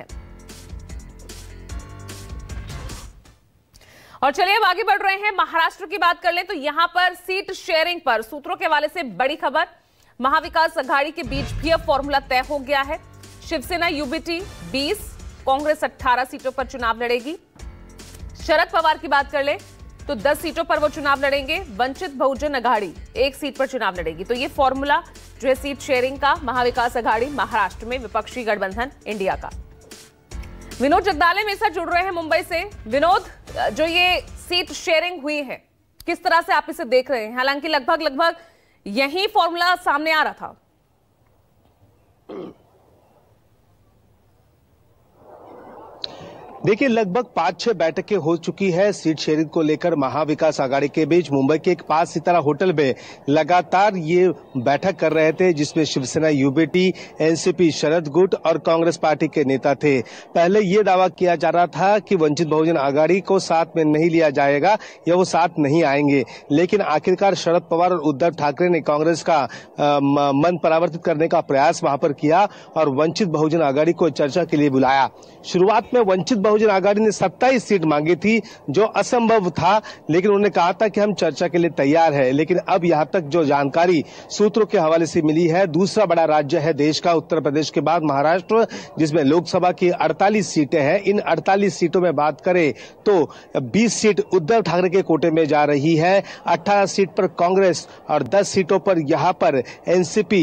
Health. और चलिए अब आगे बढ़ रहे हैं महाराष्ट्र की बात कर ले तो यहां पर सीट शेयरिंग पर सूत्रों के वाले से बड़ी खबर महाविकास अघाड़ी के बीच भी अब फॉर्मूला तय हो गया है शिवसेना यूबीटी 20 कांग्रेस 18 सीटों पर चुनाव लड़ेगी शरद पवार की बात कर ले तो 10 सीटों पर वो चुनाव लड़ेंगे वंचित बहुजन अघाड़ी एक सीट पर चुनाव लड़ेगी तो ये फॉर्मूला जो है सीट शेयरिंग का महाविकास अघाड़ी महाराष्ट्र में विपक्षी गठबंधन इंडिया का विनोद जगदाले मेरे साथ जुड़ रहे हैं मुंबई से विनोद जो ये सीट शेयरिंग हुई है किस तरह से आप इसे देख रहे हैं हालांकि लगभग लगभग यही फॉर्मूला सामने आ रहा था देखिए लगभग पांच छह बैठकें हो चुकी है सीट शेयरिंग को लेकर महाविकास आघाड़ी के बीच मुंबई के एक पांच सितारा होटल में लगातार ये बैठक कर रहे थे जिसमें शिवसेना यूबीटी एनसीपी शरद गुट और कांग्रेस पार्टी के नेता थे पहले ये दावा किया जा रहा था कि वंचित बहुजन आघाड़ी को साथ में नहीं लिया जाएगा या वो साथ नहीं आएंगे लेकिन आखिरकार शरद पवार और उद्धव ठाकरे ने कांग्रेस का मन परावर्तित करने का प्रयास वहां पर किया और वंचित बहुजन आघाड़ी को चर्चा के लिए बुलाया शुरुआत में वंचित बहुजन आघाड़ी ने 27 सीट मांगी थी जो असंभव था लेकिन उन्होंने कहा था कि हम चर्चा के लिए तैयार है लेकिन अब यहाँ तक जो जानकारी सूत्रों के हवाले से मिली है दूसरा बड़ा राज्य है देश का उत्तर प्रदेश के बाद महाराष्ट्र जिसमें लोकसभा की अड़तालीस सीटें हैं इन अड़तालीस सीटों में बात करें तो बीस सीट उद्धव ठाकरे के कोटे में जा रही है अट्ठारह सीट पर कांग्रेस और दस सीटों पर यहाँ पर एनसीपी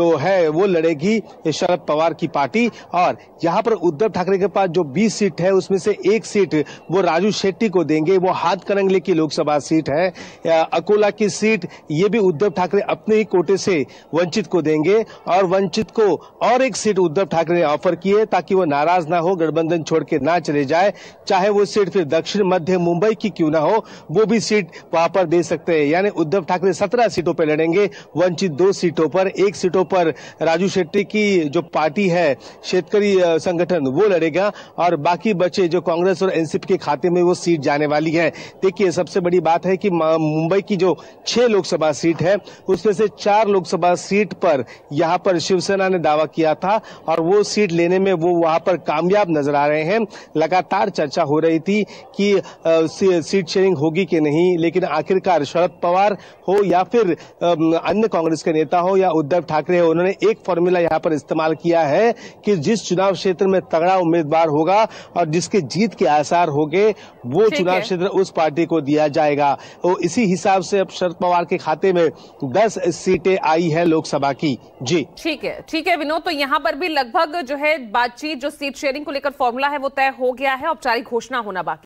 जो है वो लड़ेगी शरद पवार की पार्टी और यहाँ पर उद्धव ठाकरे के पास जो बीस सीट सीट है उसमें से एक सीट वो राजू शेट्टी को देंगे वो हाथ करंगले की लोकसभा सीट है अकोला की सीट ये भी उद्धव ठाकरे अपने ही कोटे से वंचित को देंगे और वंचित को और एक सीट उद्धव ठाकरे ने ऑफर की है ताकि वो नाराज ना हो गठबंधन छोड़ के ना चले जाए चाहे वो सीट फिर दक्षिण मध्य मुंबई की क्यों ना हो वो भी सीट वहां पर दे सकते हैं यानी उद्धव ठाकरे सत्रह सीटों पर लड़ेंगे वंचित दो सीटों पर एक सीटों पर राजू शेट्टी की जो पार्टी है शेतकरी संगठन वो लड़ेगा और बाकी बाकी बचे जो कांग्रेस और एनसीपी के खाते में वो सीट जाने वाली है देखिए सबसे बड़ी बात है कि मुंबई की जो छह लोकसभा सीट है उसमें से चार लोकसभा सीट पर यहाँ पर शिवसेना ने दावा किया था और वो सीट लेने में वो वहां पर कामयाब नजर आ रहे हैं लगातार चर्चा हो रही थी कि सीट शेयरिंग होगी कि नहीं लेकिन आखिरकार शरद पवार हो या फिर अन्य कांग्रेस के नेता हो या उद्धव ठाकरे हो उन्होंने एक फॉर्मूला यहाँ पर इस्तेमाल किया है कि जिस चुनाव क्षेत्र में तगड़ा उम्मीदवार होगा और जिसके जीत के आसार हो गए वो चुनाव क्षेत्र उस पार्टी को दिया जाएगा और तो इसी हिसाब से अब शरद पवार के खाते में दस सीटें आई है लोकसभा की जी ठीक है ठीक है विनोद तो यहाँ पर भी लगभग जो है बातचीत जो सीट शेयरिंग को लेकर फॉर्मूला है वो तय हो गया है औपचारिक घोषणा होना बाकी